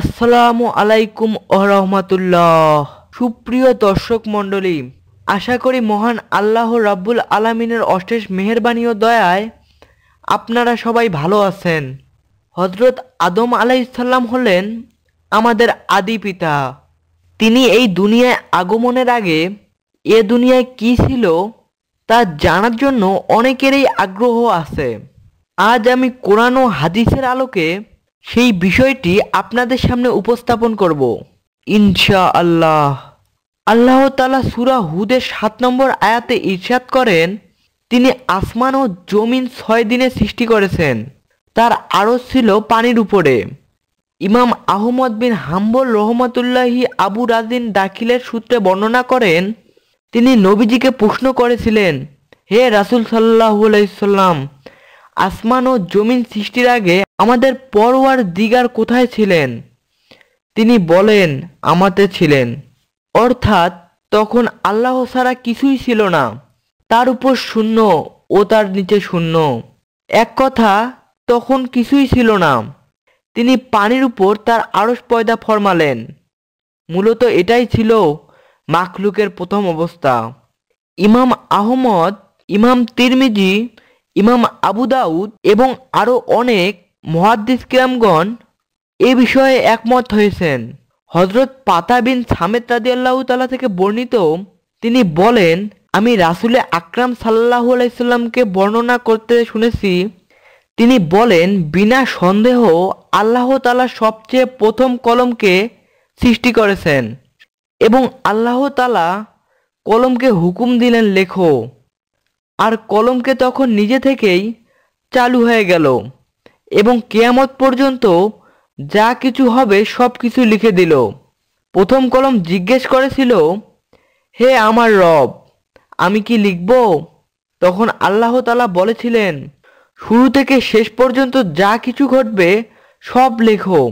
আসসালামু আলাইকুম রহমতুল্লাহ সুপ্রিয় দর্শক মণ্ডলী আশা করি মহান আল্লাহ রাব্বুল আলামিনের অশেষ মেহরবানি ও দয়ায় আপনারা সবাই ভালো আছেন হজরত আদম আলাইসাল্লাম হলেন আমাদের আদি পিতা তিনি এই দুনিয়ায় আগমনের আগে এ দুনিয়ায় কি ছিল তা জানার জন্য অনেকেরই আগ্রহ আছে আজ আমি কোরআন ও হাদিসের আলোকে সেই বিষয়টি আপনাদের সামনে উপস্থাপন করব ইনশা আল্লাহ আল্লাহ তালা সুরা হুদের সাত নম্বর আয়াতে ইরশাদ করেন তিনি আসমান ও জমিন ছয় দিনে সৃষ্টি করেছেন তার আড়স ছিল পানির উপরে ইমাম আহমদ বিন হাম্বল রহমতুল্লাহি আবু রাজিন দাখিলের সূত্রে বর্ণনা করেন তিনি নবীজিকে প্রশ্ন করেছিলেন হে রাসুল সাল্লাহ আলাইসাল্লাম আসমান ও জমিন সৃষ্টির আগে আমাদের পরোয়ার দিগার কোথায় ছিলেন তিনি বলেন আমাতে ছিলেন অর্থাৎ তখন আল্লাহ ছাড়া কিছুই ছিল না তার উপর শূন্য ও তার নিচে শূন্য এক কথা তখন কিছুই ছিল না তিনি পানির উপর তার আড়স পয়দা ফরমালেন মূলত এটাই ছিল মাখলুকের প্রথম অবস্থা ইমাম আহমদ ইমাম তিরমিজি ইমাম আবু দাউদ এবং আরও অনেক মহাদ্দিস কিরামগণ এ বিষয়ে একমত হয়েছেন হজরত পাতা বিন সামেদ রাজি আল্লাহ তালা থেকে বর্ণিত তিনি বলেন আমি রাসুলে আকরাম সাল্লাহ আলাইসাল্লামকে বর্ণনা করতে শুনেছি তিনি বলেন বিনা সন্দেহ আল্লাহ তালা সবচেয়ে প্রথম কলমকে সৃষ্টি করেছেন এবং আল্লাহ তালা কলমকে হুকুম দিলেন লেখো আর কলমকে তখন নিজে থেকেই চালু হয়ে গেল এবং কেয়ামত পর্যন্ত যা কিছু হবে সব কিছু লিখে দিল প্রথম কলম জিজ্ঞেস করেছিল হে আমার রব আমি কি লিখব তখন আল্লাহ তালা বলেছিলেন শুরু থেকে শেষ পর্যন্ত যা কিছু ঘটবে সব লেখো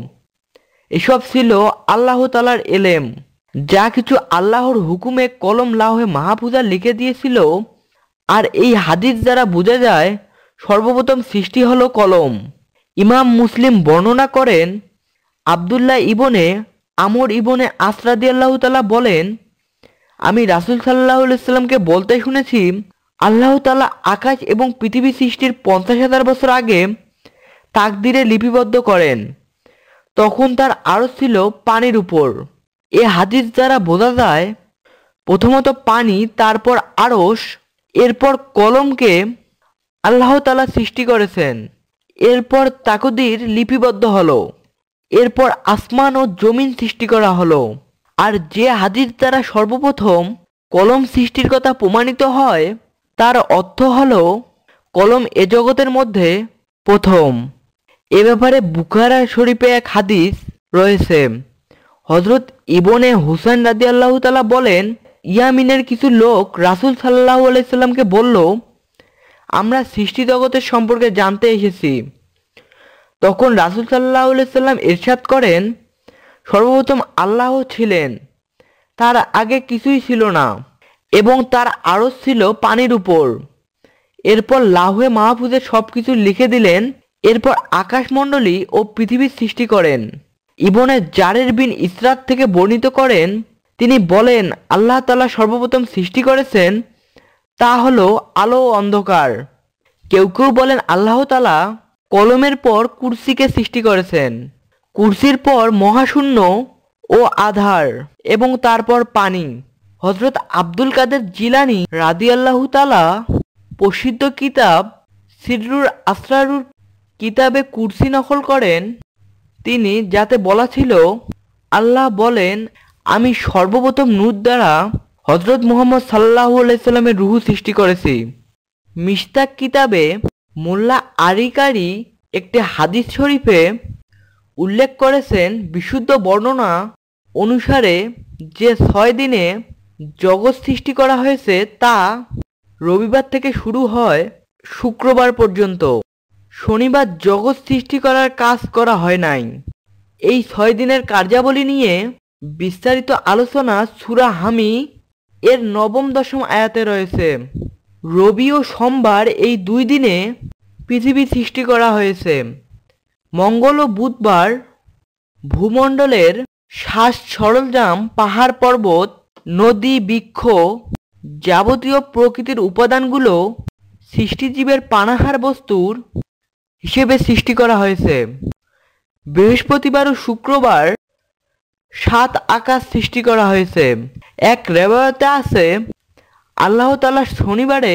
এসব ছিল আল্লাহ তালার এলেম যা কিছু আল্লাহর হুকুমে কলম লাহে মাহাপুজা লিখে দিয়েছিল আর এই হাদিস দ্বারা বোঝা যায় সর্বপ্রথম সৃষ্টি হলো কলম ইমাম মুসলিম বর্ণনা করেন আবদুল্লাহ ইবনে আমর ইবনে আসরাদি আল্লাহতালা বলেন আমি রাসুল সাল্লাহ সাল্লামকে বলতে শুনেছি আল্লাহ তালা আকাশ এবং পৃথিবী সৃষ্টির পঞ্চাশ হাজার বছর আগে তাকদিরে লিপিবদ্ধ করেন তখন তার আরো ছিল পানির উপর এ হাদিস দ্বারা বোঝা যায় প্রথমত পানি তারপর আড়স এরপর কলমকে আল্লাহ তালা সৃষ্টি করেছেন এরপর তাকদির লিপিবদ্ধ হলো এরপর আসমান ও জমিন সৃষ্টি করা হলো আর যে হাদির দ্বারা সর্বপ্রথম কলম সৃষ্টির কথা প্রমাণিত হয় তার অর্থ হল কলম এ জগতের মধ্যে প্রথম এ ব্যাপারে বুখারা শরীফে এক হাদিস রয়েছে হজরত ইবনে হুসেন রাজি আল্লাহ তালা বলেন ইয়ামিনের কিছু লোক রাসুল সাল্লাহ আলাইসাল্লামকে বলল আমরা সৃষ্টি জগতের সম্পর্কে জানতে এসেছি তখন রাসুল সাল্লাহ সাল্লাম এরশাদ করেন সর্বপ্রথম আল্লাহ ছিলেন তার আগে কিছুই ছিল না এবং তার আড়স ছিল পানির উপর এরপর লাহুয়ে মাহফুজে সব কিছু লিখে দিলেন এরপর আকাশমণ্ডলী ও পৃথিবীর সৃষ্টি করেন ইবনে জারের বিন ইসরাত থেকে বর্ণিত করেন তিনি বলেন আল্লাহ তালা সর্বপ্রথম সৃষ্টি করেছেন তা হলো আলো অন্ধকার কেউ কেউ বলেন আল্লাহ তালা কলমের পর কুর্সিকে সৃষ্টি করেছেন কুর্সির পর মহাশূন্য ও আধার এবং তারপর পানি হজরত আব্দুল কাদের জিলানি রাদি আল্লাহ তালা প্রসিদ্ধ কিতাব সিডরুর আসরারুর কিতাবে কুর্সি নকল করেন তিনি যাতে বলা ছিল আল্লাহ বলেন আমি সর্বপ্রথম নূর দ্বারা হজরত মুহম্মদ সাল্লাহ আলাইসাল্লামের রুহু সৃষ্টি করেছে মিশতাক কিতাবে মোল্লা আরিকারি একটি হাদিস শরীফে উল্লেখ করেছেন বিশুদ্ধ বর্ণনা অনুসারে যে ছয় দিনে জগৎ সৃষ্টি করা হয়েছে তা রবিবার থেকে শুরু হয় শুক্রবার পর্যন্ত শনিবার জগৎ সৃষ্টি করার কাজ করা হয় নাই এই ছয় দিনের কার্যাবলী নিয়ে বিস্তারিত আলোচনা সুরা হামি এর নবম দশম আয়াতে রয়েছে রবি ও সোমবার এই দুই দিনে পৃথিবী সৃষ্টি করা হয়েছে মঙ্গল ও বুধবার ভূমণ্ডলের শ্বাস সরঞ্জাম পাহাড় পর্বত নদী বৃক্ষ যাবতীয় প্রকৃতির উপাদানগুলো সৃষ্টিজীবের পানাহার বস্তুর হিসেবে সৃষ্টি করা হয়েছে বৃহস্পতিবার ও শুক্রবার সাত আকাশ সৃষ্টি করা হয়েছে এক রেবায়তে আছে আল্লাহ তালা শনিবারে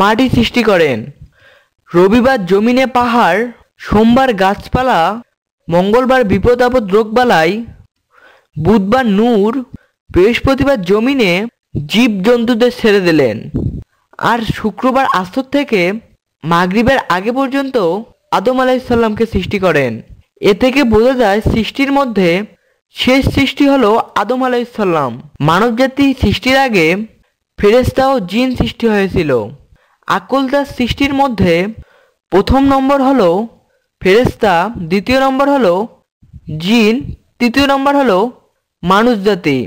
মাটি সৃষ্টি করেন রবিবার জমিনে পাহাড় সোমবার গাছপালা মঙ্গলবার বিপদ আপদ রোগবালাই বুধবার নূর বৃহস্পতিবার জমিনে জীবজন্তুদের ছেড়ে দিলেন আর শুক্রবার আস্তর থেকে মাগরিবের আগে পর্যন্ত আদম আলাইসাল্লামকে সৃষ্টি করেন এ থেকে বোঝা যায় সৃষ্টির মধ্যে শেষ সৃষ্টি হলো আদম মানব মানবজাতি সৃষ্টির আগে ফেরেস্তা ও জিন সৃষ্টি হয়েছিল আকুলদাস সৃষ্টির মধ্যে প্রথম নম্বর হলো ফেরেস্তা দ্বিতীয় নম্বর হলো জিন তৃতীয় নম্বর হলো মানুষ জাতি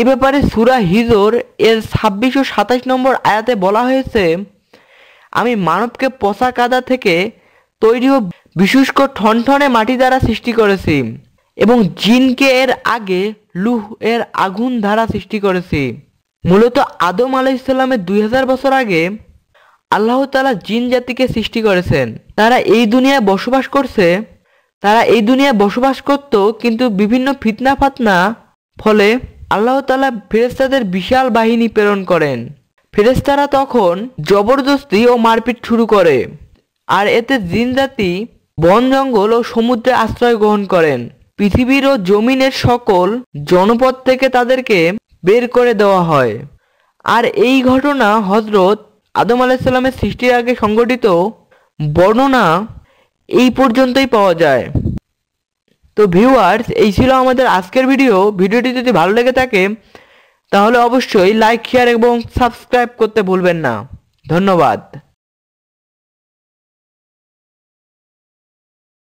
এ ব্যাপারে সুরা হিজোর এর ছাব্বিশ ও সাতাশ নম্বর আয়াতে বলা হয়েছে আমি মানবকে পশা কাদা থেকে তৈরি ও বিশুষ্ক ঠনঠনে মাটি দ্বারা সৃষ্টি করেছি এবং জিনকে এর আগে লুহ এর আগুন ধারা সৃষ্টি করেছি মূলত আদম ইসলামের দুই হাজার বছর আগে আল্লাহ তালা জিন জাতিকে সৃষ্টি করেছেন তারা এই দুনিয়ায় বসবাস করছে তারা এই দুনিয়ায় বসবাস করত কিন্তু বিভিন্ন ফিতনা ফাতনা ফলে আল্লাহ তালা ফেরেস্তাদের বিশাল বাহিনী প্রেরণ করেন ফেরেস্তারা তখন জবরদস্তি ও মারপিট শুরু করে আর এতে জিন জাতি বন জঙ্গল ও সমুদ্রে আশ্রয় গ্রহণ করেন পৃথিবীর ও জমিনের সকল জনপদ থেকে তাদেরকে বের করে দেওয়া হয় আর এই ঘটনা হজরত আদম আলাহিসাল্লামের সৃষ্টির আগে সংগঠিত বর্ণনা এই পর্যন্তই পাওয়া যায় তো ভিউয়ার্স এই ছিল আমাদের আজকের ভিডিও ভিডিওটি যদি ভালো লেগে থাকে তাহলে অবশ্যই লাইক শেয়ার এবং সাবস্ক্রাইব করতে ভুলবেন না ধন্যবাদ